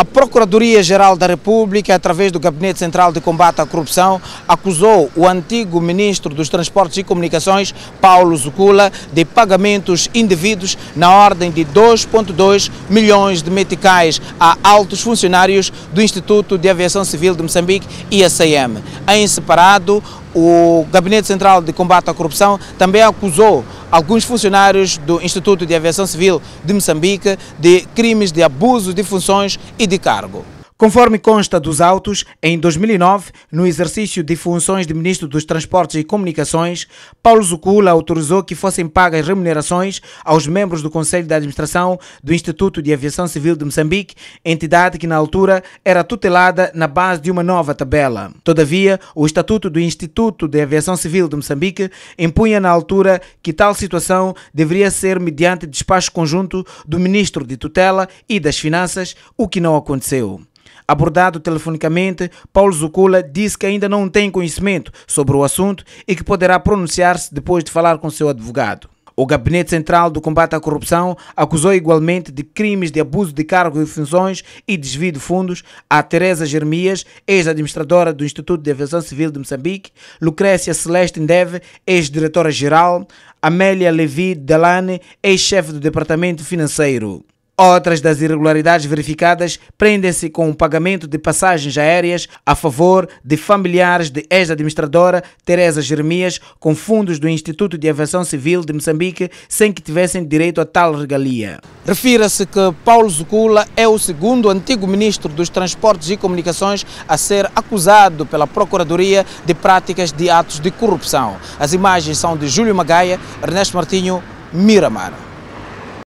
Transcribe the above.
A Procuradoria-Geral da República, através do Gabinete Central de Combate à Corrupção, acusou o antigo ministro dos Transportes e Comunicações, Paulo Zucula, de pagamentos indevidos na ordem de 2,2 milhões de meticais a altos funcionários do Instituto de Aviação Civil de Moçambique, IACM. Em separado, o Gabinete Central de Combate à Corrupção também acusou alguns funcionários do Instituto de Aviação Civil de Moçambique de crimes de abuso de funções e de cargo. Conforme consta dos autos, em 2009, no exercício de funções de Ministro dos Transportes e Comunicações, Paulo Zucula autorizou que fossem pagas remunerações aos membros do Conselho de Administração do Instituto de Aviação Civil de Moçambique, entidade que na altura era tutelada na base de uma nova tabela. Todavia, o Estatuto do Instituto de Aviação Civil de Moçambique impunha na altura que tal situação deveria ser mediante despacho conjunto do Ministro de Tutela e das Finanças, o que não aconteceu. Abordado telefonicamente, Paulo Zucula disse que ainda não tem conhecimento sobre o assunto e que poderá pronunciar-se depois de falar com seu advogado. O Gabinete Central do Combate à Corrupção acusou igualmente de crimes de abuso de cargos e funções e desvio de fundos a Teresa Jeremias, ex-administradora do Instituto de Aviação Civil de Moçambique, Lucrécia Celeste Ndeve, ex-diretora-geral, Amélia Levi Delane, ex-chefe do Departamento Financeiro. Outras das irregularidades verificadas prendem-se com o pagamento de passagens aéreas a favor de familiares de ex-administradora Teresa Jeremias com fundos do Instituto de Aviação Civil de Moçambique sem que tivessem direito a tal regalia. Refira-se que Paulo Zucula é o segundo antigo ministro dos Transportes e Comunicações a ser acusado pela Procuradoria de práticas de atos de corrupção. As imagens são de Júlio Magaia, Ernesto Martinho, Miramar.